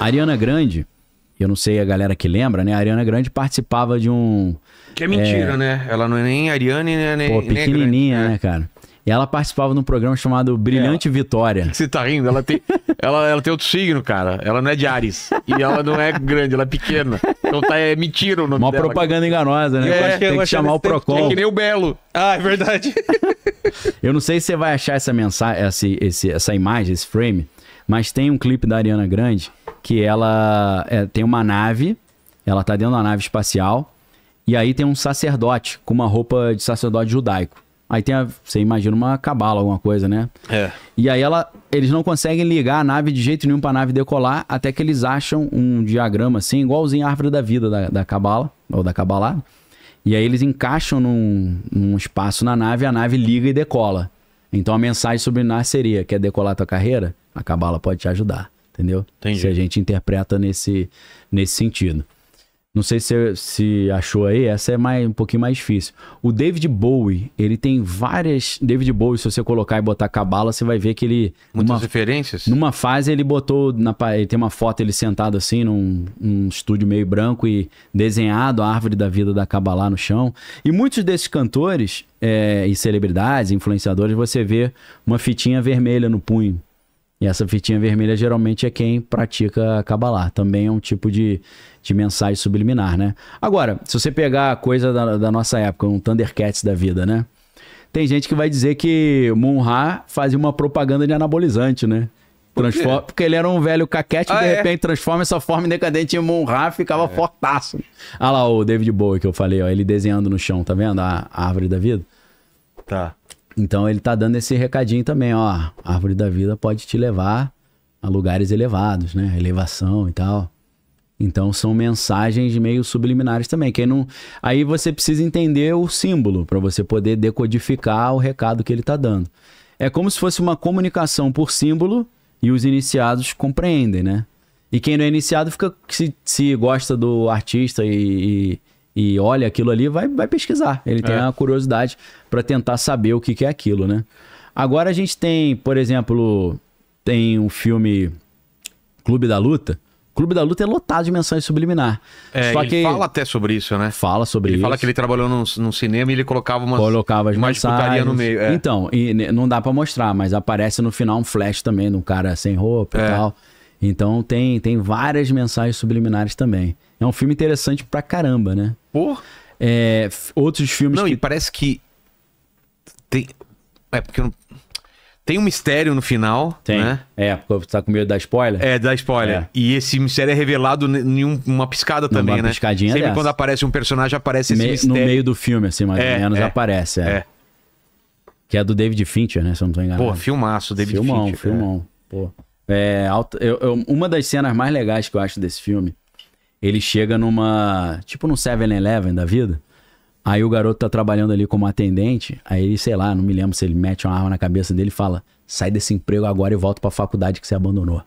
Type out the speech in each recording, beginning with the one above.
A Ariana Grande, eu não sei a galera que lembra, né? A Ariana Grande participava de um. Que é mentira, é... né? Ela não é nem Ariane, nem. Né? nem Pô, pequenininha, nem né? grande, né, cara? E ela participava de um programa chamado Brilhante é. Vitória. Você tá rindo? Ela tem, ela, ela tem outro signo, cara. Ela não é de Ares. E ela não é grande, ela é pequena. Então tá, é mentira o nome Uma dela. Uma propaganda enganosa, né? É, eu acho que tem que chamar o Procon. Tem é que nem o Belo. Ah, é verdade. eu não sei se você vai achar essa mensagem, essa, esse, essa imagem, esse frame, mas tem um clipe da Ariana Grande que ela é, tem uma nave, ela tá dentro da nave espacial, e aí tem um sacerdote com uma roupa de sacerdote judaico. Aí tem, a, você imagina, uma cabala, alguma coisa, né? É. E aí ela, eles não conseguem ligar a nave de jeito nenhum pra nave decolar, até que eles acham um diagrama assim, igualzinho à árvore da vida da, cabala, ou da cabalada. E aí eles encaixam num, num espaço na nave, a nave liga e decola. Então a mensagem subliminar seria: quer decolar tua carreira? A cabala pode te ajudar entendeu? Entendi. Se a gente interpreta nesse, nesse sentido. Não sei se se achou aí, essa é mais, um pouquinho mais difícil. O David Bowie, ele tem várias. David Bowie, se você colocar e botar cabala, você vai ver que ele. Muitas numa, referências? Numa fase, ele botou. Na, ele tem uma foto ele sentado assim, num um estúdio meio branco e desenhado a árvore da vida da Cabala no chão. E muitos desses cantores é, e celebridades, influenciadores, você vê uma fitinha vermelha no punho e essa fitinha vermelha geralmente é quem pratica Kabbalah. Também é um tipo de, de mensagem subliminar, né? Agora, se você pegar a coisa da, da nossa época, um Thundercats da vida, né? Tem gente que vai dizer que Munha fazia uma propaganda de anabolizante, né? Transforma, porque ele era um velho caquete ah, e de é? repente transforma essa forma decadente em Munra, ficava é. fortaço. Olha ah lá o David Bowie que eu falei, ó, ele desenhando no chão, tá vendo? A, a árvore da vida. Tá. Então ele tá dando esse recadinho também, ó. A árvore da vida pode te levar a lugares elevados, né? Elevação e tal. Então são mensagens meio subliminares também. Quem não, aí você precisa entender o símbolo para você poder decodificar o recado que ele está dando. É como se fosse uma comunicação por símbolo e os iniciados compreendem, né? E quem não é iniciado fica se, se gosta do artista e, e e olha aquilo ali, vai, vai pesquisar. Ele tem uma é. a curiosidade para tentar saber o que, que é aquilo, né? Agora a gente tem, por exemplo, tem um filme Clube da Luta. Clube da Luta é lotado de mensagem subliminar. É, Só que fala até sobre isso, né? Fala sobre ele isso. Fala que ele trabalhou num, num cinema e ele colocava umas colocava as uma mensagens. no meio. É. Então, e, não dá para mostrar, mas aparece no final um flash também, de um cara sem roupa é. e tal. Então tem, tem várias mensagens subliminares também. É um filme interessante pra caramba, né? Por? É, outros filmes. Não, que... e parece que. Tem. É porque não... Tem um mistério no final, tem. né? É, porque tá com medo da spoiler. É, da spoiler. É. E esse mistério é revelado em um, uma piscada Numa também, uma né? piscadinha Sempre dessa. quando aparece um personagem, aparece esse Me... mistério. No meio do filme, assim, mais é, ou menos, é, aparece. É. é. Que é do David Fincher, né? Se eu não tô enganado. Pô, filmaço, David filmão, Fincher. Filmão, é. filmão. Pô. É, eu, eu, uma das cenas mais legais que eu acho desse filme, ele chega numa. Tipo num 7-Eleven da vida. Aí o garoto tá trabalhando ali como atendente. Aí ele, sei lá, não me lembro se ele mete uma arma na cabeça dele e fala: sai desse emprego agora e volta pra faculdade que você abandonou.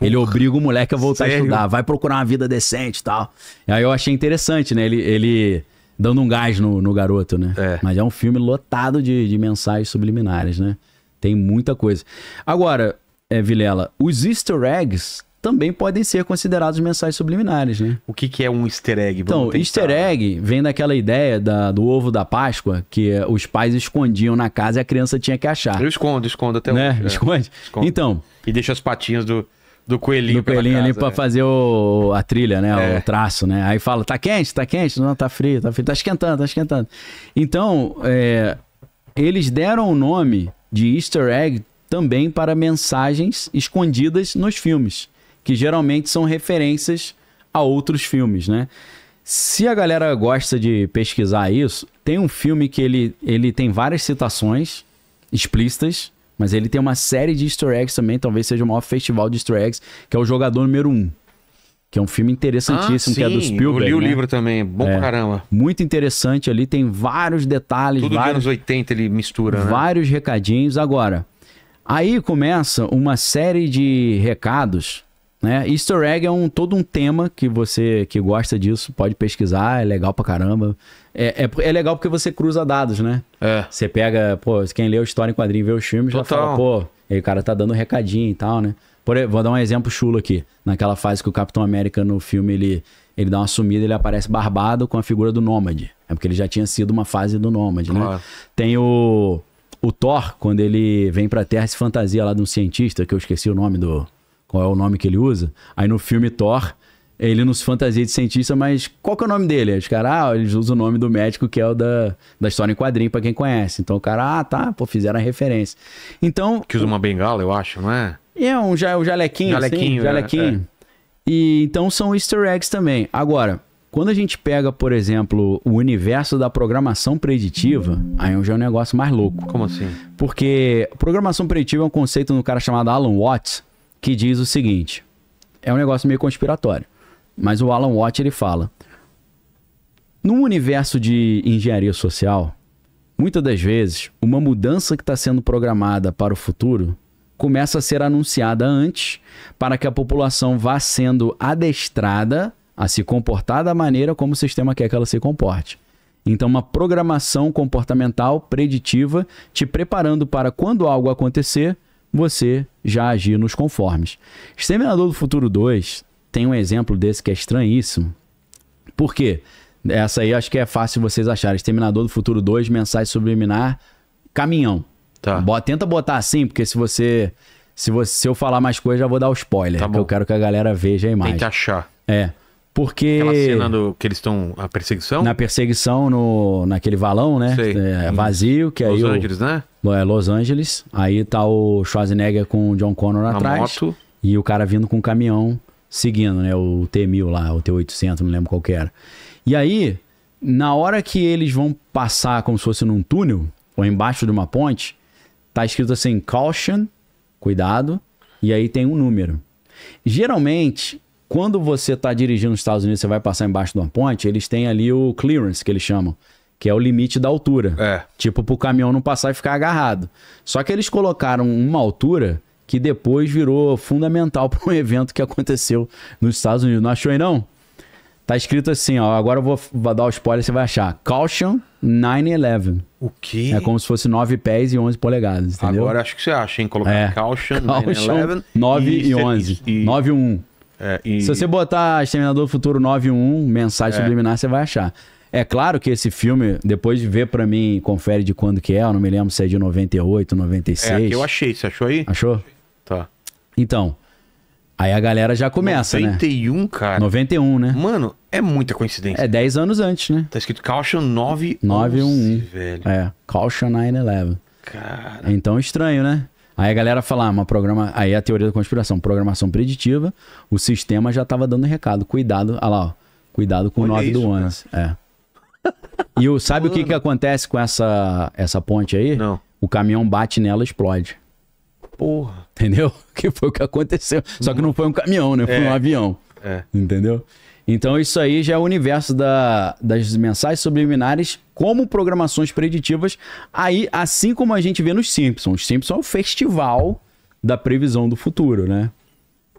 ele obriga o moleque a voltar sério? a estudar, vai procurar uma vida decente e tal. Aí eu achei interessante, né? Ele, ele dando um gás no, no garoto, né? É. Mas é um filme lotado de, de mensagens subliminares, né? Tem muita coisa. Agora, é, Vilela, os easter eggs também podem ser considerados mensagens subliminares, né? O que, que é um easter egg? Vamos então, tentar. easter egg vem daquela ideia da, do ovo da Páscoa que eh, os pais escondiam na casa e a criança tinha que achar. Eu escondo, escondo até né? hoje. É. Esconde? Então. E deixa as patinhas do, do coelhinho. Do coelhinho casa, ali pra é. fazer o, a trilha, né? É. O traço, né? Aí fala, tá quente, tá quente? Não, tá frio, tá frio. Tá esquentando, tá esquentando. Então, é, eles deram o nome de easter egg também para mensagens escondidas nos filmes, que geralmente são referências a outros filmes, né? Se a galera gosta de pesquisar isso, tem um filme que ele, ele tem várias citações explícitas, mas ele tem uma série de easter eggs também, talvez seja o maior festival de easter eggs, que é o Jogador Número 1. Um, que é um filme interessantíssimo, ah, que é do Spielberg. Eu li o né? livro também, é bom é, caramba. Muito interessante ali, tem vários detalhes. Tudo vários, dos anos 80 ele mistura, né? Vários né? recadinhos. Agora, Aí começa uma série de recados, né? Easter egg é um todo um tema que você que gosta disso pode pesquisar, é legal pra caramba. É, é, é legal porque você cruza dados, né? É. Você pega, pô, quem leu história em quadrinho vê os filmes Total. já fala, pô, aí o cara tá dando recadinho e tal, né? Por, vou dar um exemplo chulo aqui. Naquela fase que o Capitão América no filme ele, ele dá uma sumida, ele aparece barbado com a figura do Nômade. É porque ele já tinha sido uma fase do Nômade, né? claro. né? Tem o o Thor, quando ele vem pra Terra, se fantasia lá de um cientista, que eu esqueci o nome do. Qual é o nome que ele usa? Aí no filme Thor, ele não se fantasia de cientista, mas qual que é o nome dele? Os caras, ah, eles usam o nome do médico que é o da, da história em quadrinho, pra quem conhece. Então o cara, ah, tá, pô, fizeram a referência. Então. Que usa uma bengala, eu acho, não é? É, um, um jalequinho. Assim, jalequinho, assim, é, jalequinho. É. E então são easter eggs também. Agora, quando a gente pega, por exemplo, o universo da programação preditiva, aí já é um negócio mais louco. Como assim? Porque programação preditiva é um conceito no cara chamado Alan Watts, que diz o seguinte: é um negócio meio conspiratório. Mas o Alan Watts ele fala: num universo de engenharia social, muitas das vezes, uma mudança que está sendo programada para o futuro começa a ser anunciada antes, para que a população vá sendo adestrada a se comportar da maneira como o sistema quer que ela se comporte. Então, uma programação comportamental preditiva te preparando para quando algo acontecer, você já agir nos conformes. Exterminador do Futuro 2 tem um exemplo desse que é estranhíssimo. Por quê? Essa aí acho que é fácil vocês acharem. Exterminador do Futuro 2, mensagem subliminar, caminhão. Tá. Bota, tenta botar assim, porque se você, se você. Se eu falar mais coisa já vou dar o spoiler. Tá bom. eu quero que a galera veja a imagem. Tem que achar. É. Porque. Aquela cena do, que eles estão. A perseguição? Na perseguição, no, naquele valão, né? Sei. É, uhum. vazio, que Los aí. Los Angeles, o, né? É, Los Angeles. Aí tá o Schwarzenegger com o John Connor na atrás. Moto. E o cara vindo com o caminhão seguindo, né? O T-1000 lá, o T-800, não lembro qual era. E aí, na hora que eles vão passar como se fosse num túnel, ou embaixo de uma ponte, tá escrito assim: caution, cuidado. E aí tem um número. Geralmente, quando você está dirigindo nos Estados Unidos, você vai passar embaixo de uma ponte, eles têm ali o clearance, que eles chamam, que é o limite da altura. É. Tipo, para o caminhão não passar e ficar agarrado. Só que eles colocaram uma altura que depois virou fundamental para um evento que aconteceu nos Estados Unidos. Não achou aí, não? Tá escrito assim, ó. Agora eu vou, vou dar o spoiler, você vai achar. Caution 9-11. O quê? É como se fosse 9 pés e 11 polegadas, entendeu? Agora acho que você acha, hein? Colocar é. Caution, caution 9-11 e, 9 e 11. E... 9-1. É, e... Se você botar Exterminador do Futuro 9.1, mensagem é. subliminar, você vai achar. É claro que esse filme, depois de ver pra mim, confere de quando que é, eu não me lembro se é de 98, 96. É, que eu achei, você achou aí? Achou? Tá. Então, aí a galera já começa, 91, né? 91, cara. 91, né? Mano, é muita coincidência. É 10 anos antes, né? Tá escrito Caution 911, 911. velho. É, Caution 911. Cara. É então estranho, né? Aí a galera fala, ah, programa... aí é a teoria da conspiração, programação preditiva, o sistema já estava dando recado, cuidado, olha lá, ó, cuidado com Olha o 9 isso, do ano. É. E o, sabe Mano. o que, que acontece com essa, essa ponte aí? Não. O caminhão bate nela e explode. Porra. Entendeu? Que foi o que aconteceu. Só que não foi um caminhão, né? Foi é. um avião. É. Entendeu? Então, isso aí já é o universo da, das mensagens subliminares como programações preditivas. Aí, assim como a gente vê nos Simpsons. Os Simpsons é um festival da previsão do futuro, né?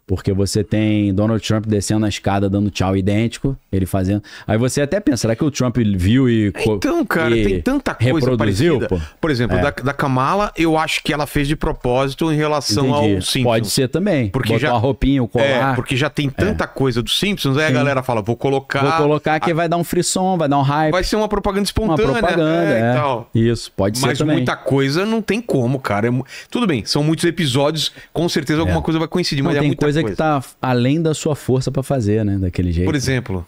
Porque você tem Donald Trump descendo a escada dando tchau idêntico, ele fazendo. Aí você até pensa, será que o Trump viu e. Então, cara, e tem tanta coisa reproduziu, parecida. Pô? Por exemplo, é. da, da, Kamala, eu acho que ela fez de propósito em relação Entendi. ao Simpsons. Pode ser também. Porque Botou já, a roupinha, o é, colar. É, porque já tem é. tanta é. coisa do Simpsons, aí Sim. a galera fala, vou colocar. Vou colocar que a... vai dar um frisson, vai dar um hype. Vai ser uma propaganda espontânea. Uma propaganda, é, é. Tal. Isso, pode Mas ser Mas muita coisa não tem como, cara. Tudo bem, são muitos episódios, com certeza alguma coisa vai coincidir, mas tem é muita coisa coisa, que tá além da sua força para fazer, né? Daquele jeito. Por exemplo.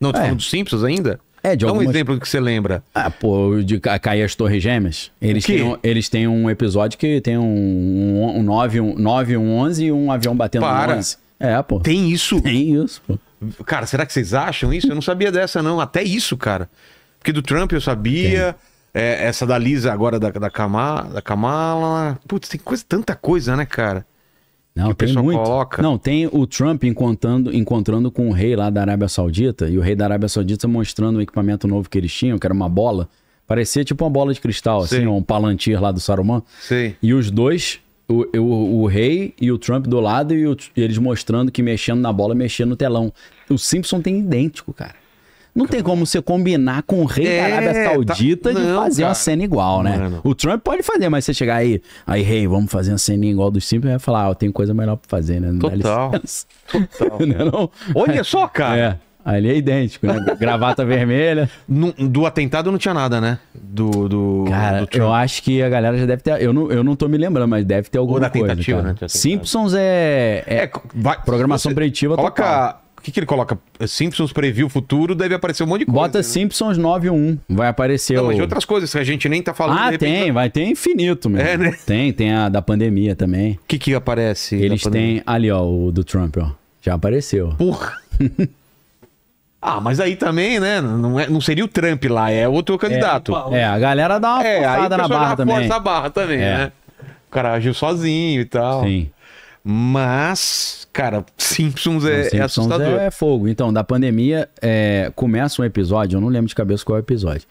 Não, tu é. falando dos Simpsons ainda? É, de algumas... Dá um exemplo que você lembra. Ah, pô, de cair as Torres Gêmeas. Eles, têm um, eles têm um episódio que tem um, um, 9, um 9, um 11 e um avião batendo Para. no 11. É, pô. Tem isso? Tem isso, pô. Cara, será que vocês acham isso? Eu não sabia dessa, não. Até isso, cara. Porque do Trump eu sabia. É, essa da Lisa agora, da, da, Kamala, da Kamala. Putz, tem coisa, tanta coisa, né, cara? Não, que tem muito. Coloca. Não, tem o Trump encontrando, encontrando com o rei lá da Arábia Saudita e o rei da Arábia Saudita mostrando o equipamento novo que eles tinham, que era uma bola. Parecia tipo uma bola de cristal, assim, Sim. assim, um palantir lá do Saruman. Sim. E os dois, o, o, o rei e o Trump do lado e, o, e eles mostrando que mexendo na bola, mexendo no telão. O Simpson tem idêntico, cara. Não tem como você combinar com o rei é, da Arábia tá- Saudita tá... de não, fazer cara. uma cena igual, né? Mano. O Trump pode fazer, mas você chegar aí, aí, rei, hey, vamos fazer uma cena igual do Simples, vai falar, ah, eu tenho coisa melhor pra fazer, né? Total. Total. não, é não. Olha só, é, cara. É. Ali é idêntico, né? Gravata vermelha. No, do atentado não tinha nada, né? Do. do cara, do eu acho que a galera já deve ter. Eu não, eu não tô me lembrando, mas deve ter alguma Ou da coisa. Tentativa, né? Simpsons é. É, é vai, programação preditiva. Coloca total que, que ele coloca? Simpsons previu o futuro, deve aparecer um monte de coisa. Bota né? Simpsons 91, vai aparecer. Não, o... mas de outras coisas que a gente nem tá falando. Ah, tem, tá- vai ter infinito mesmo. É, né? Tem, tem a da pandemia também. O que que aparece? Eles têm ali, ó, o do Trump, ó. Já apareceu. Porra! Ah, mas aí também, né? Não, é, não seria o Trump lá, é outro candidato. É, é a galera dá uma é, forçada na barra também. Força a barra também, é. né? O cara agiu sozinho e tal. Sim. Mas, cara, Simpsons é, Simpsons é assustador. É fogo. Então, da pandemia, é, começa um episódio, eu não lembro de cabeça qual é o episódio.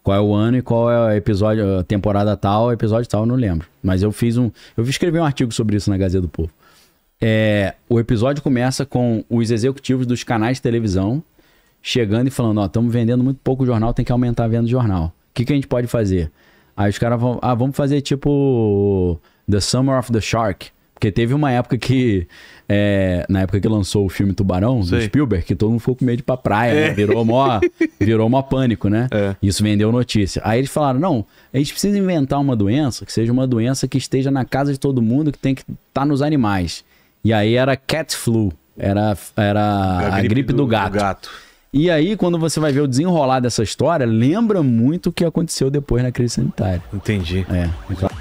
Qual é o ano e qual é o episódio, temporada tal, episódio tal, eu não lembro. Mas eu fiz um. Eu escrevi um artigo sobre isso na Gazeta do Povo. É, o episódio começa com os executivos dos canais de televisão chegando e falando: Ó, estamos vendendo muito pouco jornal, tem que aumentar a venda de jornal. O que, que a gente pode fazer? Aí os caras vão: Ah, vamos fazer tipo The Summer of the Shark porque teve uma época que. É, na época que lançou o filme Tubarão, do Spielberg, que todo mundo ficou com medo de ir pra praia, né? é. né? virou, mó, virou mó pânico, né? É. Isso vendeu notícia. Aí eles falaram: não, a gente precisa inventar uma doença que seja uma doença que esteja na casa de todo mundo, que tem que estar tá nos animais. E aí era cat flu, era, era a, a gripe, gripe do, do, gato. do gato. E aí, quando você vai ver o desenrolar dessa história, lembra muito o que aconteceu depois na crise sanitária. Entendi. É. Então...